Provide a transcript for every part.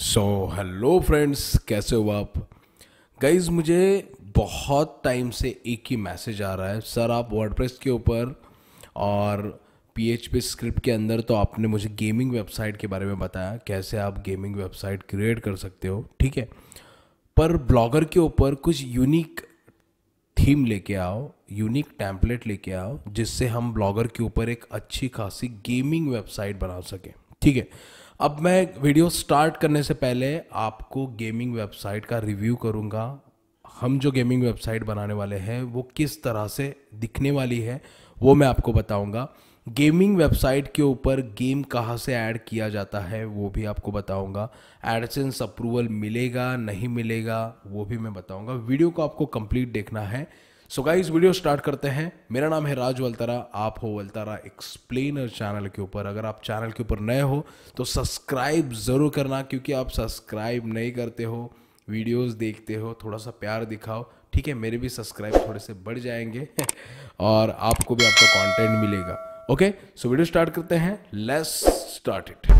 so hello friends कैसे हो आप गाइज मुझे बहुत टाइम से एक ही मैसेज आ रहा है सर आप वर्ड के ऊपर और पी स्क्रिप्ट के अंदर तो आपने मुझे गेमिंग वेबसाइट के बारे में बताया कैसे आप गेमिंग वेबसाइट क्रिएट कर सकते हो ठीक है पर ब्लॉगर के ऊपर कुछ यूनिक थीम लेके आओ यूनिक टैंपलेट लेके आओ जिससे हम ब्लॉगर के ऊपर एक अच्छी खासी गेमिंग वेबसाइट बना सकें ठीक है अब मैं वीडियो स्टार्ट करने से पहले आपको गेमिंग वेबसाइट का रिव्यू करूंगा हम जो गेमिंग वेबसाइट बनाने वाले हैं वो किस तरह से दिखने वाली है वो मैं आपको बताऊंगा गेमिंग वेबसाइट के ऊपर गेम कहाँ से ऐड किया जाता है वो भी आपको बताऊंगा एडसेंस अप्रूवल मिलेगा नहीं मिलेगा वो भी मैं बताऊंगा वीडियो को आपको कंप्लीट देखना है सो गाइज वीडियो स्टार्ट करते हैं मेरा नाम है राज वलतारा आप हो वलतारा एक्सप्लेनर चैनल के ऊपर अगर आप चैनल के ऊपर नए हो तो सब्सक्राइब ज़रूर करना क्योंकि आप सब्सक्राइब नहीं करते हो वीडियोस देखते हो थोड़ा सा प्यार दिखाओ ठीक है मेरे भी सब्सक्राइब थोड़े से बढ़ जाएंगे और आपको भी आपका कॉन्टेंट मिलेगा ओके सो वीडियो स्टार्ट करते हैं let's start it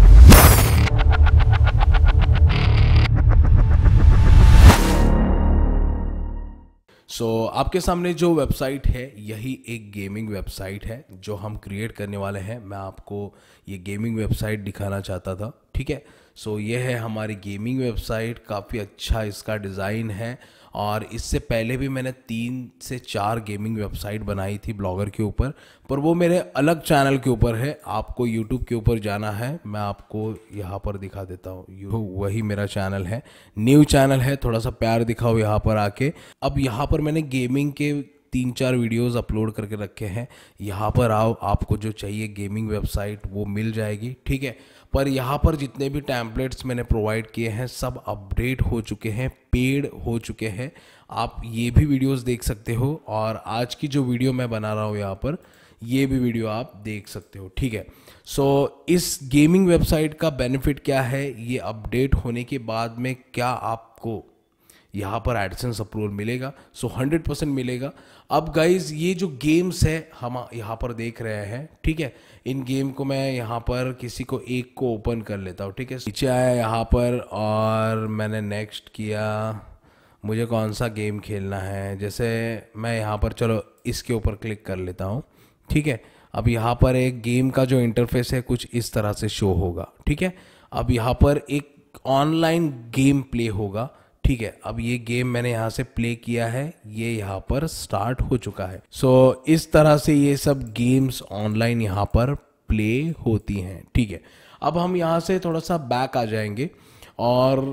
so so, आपके सामने जो वेबसाइट है यही एक गेमिंग वेबसाइट है जो हम क्रिएट करने वाले हैं मैं आपको ये गेमिंग वेबसाइट दिखाना चाहता था ठीक है सो ये है हमारी गेमिंग वेबसाइट काफ़ी अच्छा इसका डिज़ाइन है और इससे पहले भी मैंने तीन से चार गेमिंग वेबसाइट बनाई थी ब्लॉगर के ऊपर पर वो मेरे अलग चैनल के ऊपर है आपको यूट्यूब के ऊपर जाना है मैं आपको यहाँ पर दिखा देता हूँ वही मेरा चैनल है न्यू चैनल है थोड़ा सा प्यार दिखाओ यहाँ पर आके अब यहाँ पर मैंने गेमिंग के तीन चार वीडियोस अपलोड करके रखे हैं यहाँ पर आओ आपको जो चाहिए गेमिंग वेबसाइट वो मिल जाएगी ठीक है पर यहाँ पर जितने भी टैम्पलेट्स मैंने प्रोवाइड किए हैं सब अपडेट हो चुके हैं पेड हो चुके हैं आप ये भी वीडियोस देख सकते हो और आज की जो वीडियो मैं बना रहा हूँ यहाँ पर ये भी वीडियो आप देख सकते हो ठीक है सो so, इस गेमिंग वेबसाइट का बेनिफिट क्या है ये अपडेट होने के बाद में क्या आपको यहाँ पर एडसेंस अप्रूवल मिलेगा सो हंड्रेड परसेंट मिलेगा अब गाइज ये जो गेम्स है हम यहाँ पर देख रहे हैं ठीक है इन गेम को मैं यहाँ पर किसी को एक को ओपन कर लेता हूँ ठीक है नीचे आया यहाँ पर और मैंने नेक्स्ट किया मुझे कौन सा गेम खेलना है जैसे मैं यहाँ पर चलो इसके ऊपर क्लिक कर लेता हूँ ठीक है अब यहाँ पर एक गेम का जो इंटरफेस है कुछ इस तरह से शो होगा ठीक है अब यहाँ पर एक ऑनलाइन गेम प्ले होगा ठीक है अब ये गेम मैंने यहाँ से प्ले किया है ये यहाँ पर स्टार्ट हो चुका है सो so, इस तरह से ये सब गेम्स ऑनलाइन यहाँ पर प्ले होती हैं ठीक है अब हम यहाँ से थोड़ा सा बैक आ जाएंगे और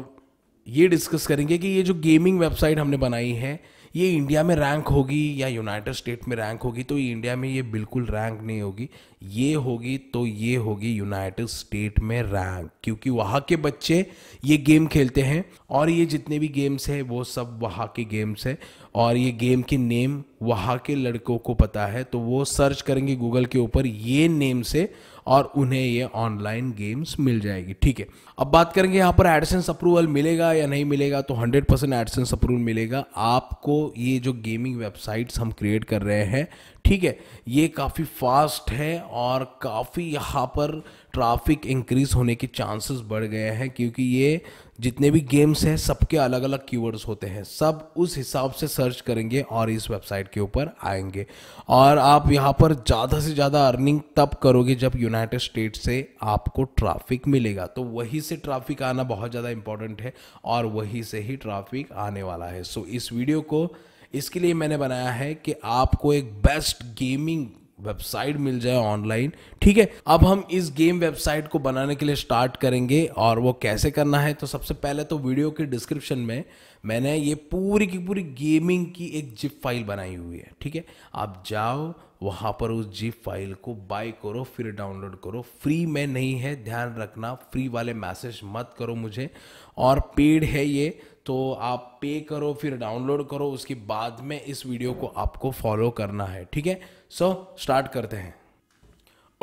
ये डिस्कस करेंगे कि ये जो गेमिंग वेबसाइट हमने बनाई है ये इंडिया में रैंक होगी या यूनाइटेड स्टेट में रैंक होगी तो इंडिया में ये बिल्कुल रैंक नहीं होगी ये होगी तो ये होगी यूनाइटेड स्टेट में रैंक क्योंकि वहाँ के बच्चे ये गेम खेलते हैं और ये जितने भी गेम्स हैं वो सब वहाँ के गेम्स हैं और ये गेम के नेम वहाँ के लड़कों को पता है तो वो सर्च करेंगे गूगल के ऊपर ये नेम से और उन्हें ये ऑनलाइन गेम्स मिल जाएगी ठीक है अब बात करेंगे यहाँ पर एडसेंस अप्रूवल मिलेगा या नहीं मिलेगा तो 100 परसेंट एडसेंस अप्रूवल मिलेगा आपको ये जो गेमिंग वेबसाइट्स हम क्रिएट कर रहे हैं ठीक है ये काफ़ी फास्ट है और काफ़ी यहाँ पर ट्रैफिक इंक्रीज होने के चांसेस बढ़ गए हैं क्योंकि ये जितने भी गेम्स हैं सबके अलग अलग कीवर्ड्स होते हैं सब उस हिसाब से सर्च करेंगे और इस वेबसाइट के ऊपर आएंगे और आप यहाँ पर ज़्यादा से ज़्यादा अर्निंग तब करोगे जब यूनाइटेड स्टेट से आपको ट्रैफिक मिलेगा तो वहीं से ट्रैफिक आना बहुत ज़्यादा इंपॉर्टेंट है और वहीं से ही ट्राफिक आने वाला है सो इस वीडियो को इसके लिए मैंने बनाया है कि आपको एक बेस्ट गेमिंग वेबसाइट मिल जाए ऑनलाइन ठीक है अब हम इस गेम वेबसाइट को बनाने के लिए स्टार्ट करेंगे और वो कैसे करना है तो सबसे पहले तो वीडियो के डिस्क्रिप्शन में मैंने ये पूरी की पूरी गेमिंग की एक जिप फाइल बनाई हुई है ठीक है आप जाओ वहाँ पर उस जिप फाइल को बाय करो फिर डाउनलोड करो फ्री में नहीं है ध्यान रखना फ्री वाले मैसेज मत करो मुझे और पेड है ये तो आप पे करो फिर डाउनलोड करो उसके बाद में इस वीडियो को आपको फॉलो करना है ठीक है सो स्टार्ट करते हैं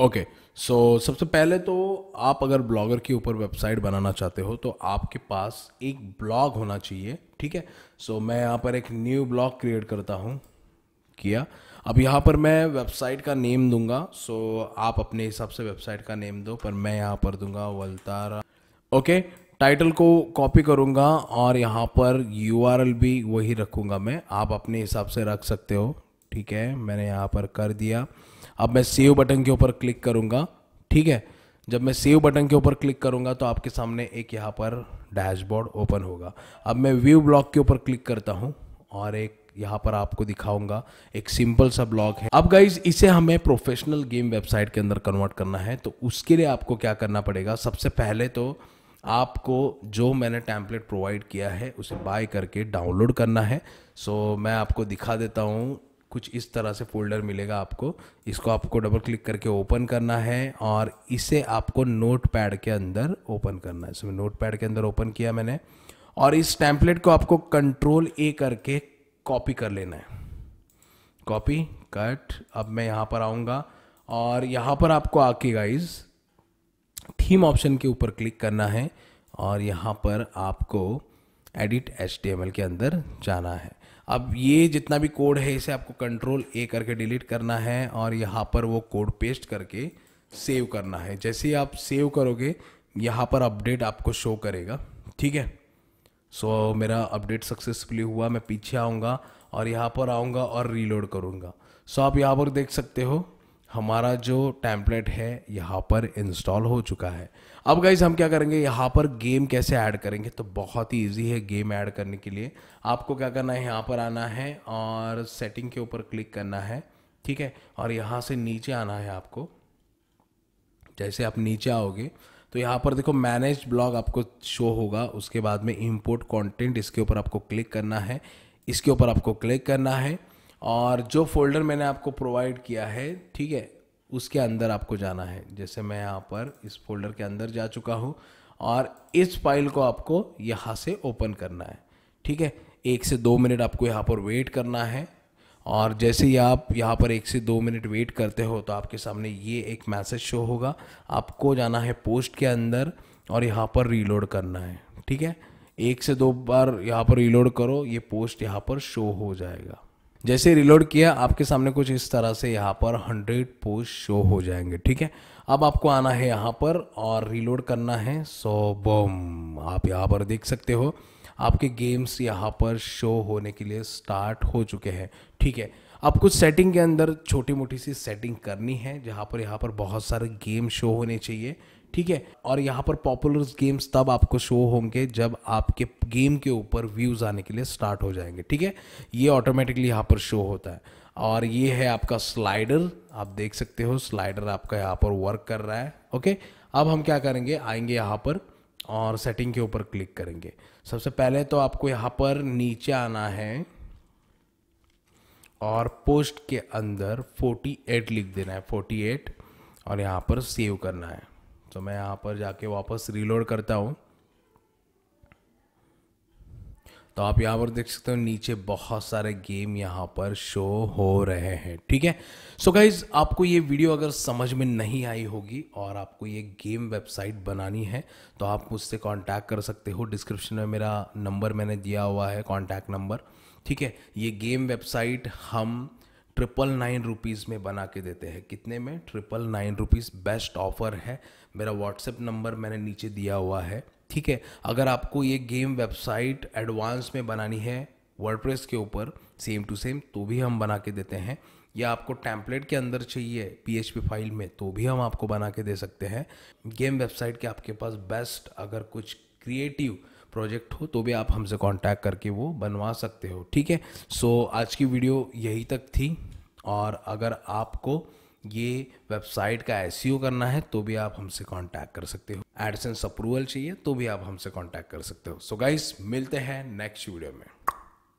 ओके सो सबसे पहले तो आप अगर ब्लॉगर के ऊपर वेबसाइट बनाना चाहते हो तो आपके पास एक ब्लॉग होना चाहिए ठीक है सो so, मैं यहाँ पर एक न्यू ब्लॉग क्रिएट करता हूँ किया अब यहाँ पर मैं वेबसाइट का नेम दूंगा सो so, आप अपने हिसाब से वेबसाइट का नेम दो पर मैं यहाँ पर दूंगा वलतारा ओके okay, टाइटल को कॉपी करूँगा और यहाँ पर यू भी वही रखूँगा मैं आप अपने हिसाब से रख सकते हो ठीक है मैंने यहाँ पर कर दिया अब मैं सेव बटन के ऊपर क्लिक करूँगा ठीक है जब मैं सेव बटन के ऊपर क्लिक करूँगा तो आपके सामने एक यहाँ पर डैशबोर्ड ओपन होगा अब मैं व्यू ब्लॉक के ऊपर क्लिक करता हूँ और एक यहाँ पर आपको दिखाऊंगा एक सिंपल सा ब्लॉग है अब गाइज इसे हमें प्रोफेशनल गेम वेबसाइट के अंदर कन्वर्ट करना है तो उसके लिए आपको क्या करना पड़ेगा सबसे पहले तो आपको जो मैंने टैंपलेट प्रोवाइड किया है उसे बाय करके डाउनलोड करना है सो मैं आपको दिखा देता हूँ कुछ इस तरह से फोल्डर मिलेगा आपको इसको आपको डबल क्लिक करके ओपन करना है और इसे आपको नोट पैड के अंदर ओपन करना है इसमें नोट पैड के अंदर ओपन किया मैंने और इस टैंपलेट को आपको कंट्रोल ए करके कॉपी कर लेना है कॉपी कट अब मैं यहाँ पर आऊँगा और यहाँ पर आपको आके गाइज थीम ऑप्शन के ऊपर क्लिक करना है और यहाँ पर आपको एडिट एच के अंदर जाना है अब ये जितना भी कोड है इसे आपको कंट्रोल ए करके डिलीट करना है और यहाँ पर वो कोड पेस्ट करके सेव करना है जैसे ही आप सेव करोगे यहाँ पर अपडेट आपको शो करेगा ठीक है सो so, मेरा अपडेट सक्सेसफुली हुआ मैं पीछे आऊँगा और यहाँ पर आऊँगा और रीलोड करूँगा सो so, आप यहाँ पर देख सकते हो हमारा जो टैम्पलेट है यहाँ पर इंस्टॉल हो चुका है अब गाइज हम क्या करेंगे यहाँ पर गेम कैसे ऐड करेंगे तो बहुत ही इजी है गेम ऐड करने के लिए आपको क्या करना है यहाँ पर आना है और सेटिंग के ऊपर क्लिक करना है ठीक है और यहाँ से नीचे आना है आपको जैसे आप नीचे आओगे तो यहाँ पर देखो मैनेज ब्लॉग आपको शो होगा उसके बाद में इम्पोर्ट कॉन्टेंट इसके ऊपर आपको क्लिक करना है इसके ऊपर आपको क्लिक करना है और जो फोल्डर मैंने आपको प्रोवाइड किया है ठीक है उसके अंदर आपको जाना है जैसे मैं यहाँ पर इस फोल्डर के अंदर जा चुका हूँ और इस फाइल को आपको यहाँ से ओपन करना है ठीक है एक से दो मिनट आपको यहाँ पर वेट करना है और जैसे ही आप यहाँ पर एक से दो मिनट वेट करते हो तो आपके सामने ये एक मैसेज शो होगा आपको जाना है पोस्ट के अंदर और यहाँ पर रीलोड करना है ठीक है एक से दो बार यहाँ पर रीलोड करो ये पोस्ट यहाँ पर शो हो जाएगा जैसे रिलोड किया आपके सामने कुछ इस तरह से यहाँ पर हंड्रेड पोस्ट शो हो जाएंगे ठीक है अब आपको आना है यहाँ पर और रिलोड करना है सो बम आप यहाँ पर देख सकते हो आपके गेम्स यहाँ पर शो होने के लिए स्टार्ट हो चुके हैं ठीक है अब कुछ सेटिंग के अंदर छोटी मोटी सी सेटिंग करनी है जहाँ पर यहाँ पर बहुत सारे गेम शो होने चाहिए ठीक है और यहाँ पर पॉपुलर गेम्स तब आपको शो होंगे जब आपके गेम के ऊपर व्यूज़ आने के लिए स्टार्ट हो जाएंगे ठीक है ये ऑटोमेटिकली यहाँ पर शो होता है और ये है आपका स्लाइडर आप देख सकते हो स्लाइडर आपका यहाँ पर वर्क कर रहा है ओके अब हम क्या करेंगे आएंगे यहाँ पर और सेटिंग के ऊपर क्लिक करेंगे सबसे पहले तो आपको यहाँ पर नीचे आना है और पोस्ट के अंदर 48 लिख देना है 48 और यहाँ पर सेव करना है तो मैं यहाँ पर जाके वापस रीलोड करता हूँ तो आप यहाँ पर देख सकते हो नीचे बहुत सारे गेम यहाँ पर शो हो रहे हैं ठीक है सो so गाइज आपको ये वीडियो अगर समझ में नहीं आई होगी और आपको ये गेम वेबसाइट बनानी है तो आप मुझसे कांटेक्ट कर सकते हो डिस्क्रिप्शन में मेरा नंबर मैंने दिया हुआ है कांटेक्ट नंबर ठीक है ये गेम वेबसाइट हम ट्रिपल नाइन रुपीज़ में बना के देते हैं कितने में triple nine rupees best offer है मेरा व्हाट्सएप नंबर मैंने नीचे दिया हुआ है ठीक है अगर आपको ये गेम वेबसाइट एडवांस में बनानी है वर्डप्रेस के ऊपर सेम टू सेम तो भी हम बना के देते हैं या आपको टैंपलेट के अंदर चाहिए पी फाइल में तो भी हम आपको बना के दे सकते हैं गेम वेबसाइट के आपके पास बेस्ट अगर कुछ क्रिएटिव प्रोजेक्ट हो तो भी आप हमसे कांटेक्ट करके वो बनवा सकते हो ठीक है सो आज की वीडियो यही तक थी और अगर आपको ये वेबसाइट का एस e करना है तो भी आप हमसे कांटेक्ट कर सकते हो एडसेंस अप्रूवल चाहिए तो भी आप हमसे कांटेक्ट कर सकते हो सो so गाइस मिलते हैं नेक्स्ट वीडियो में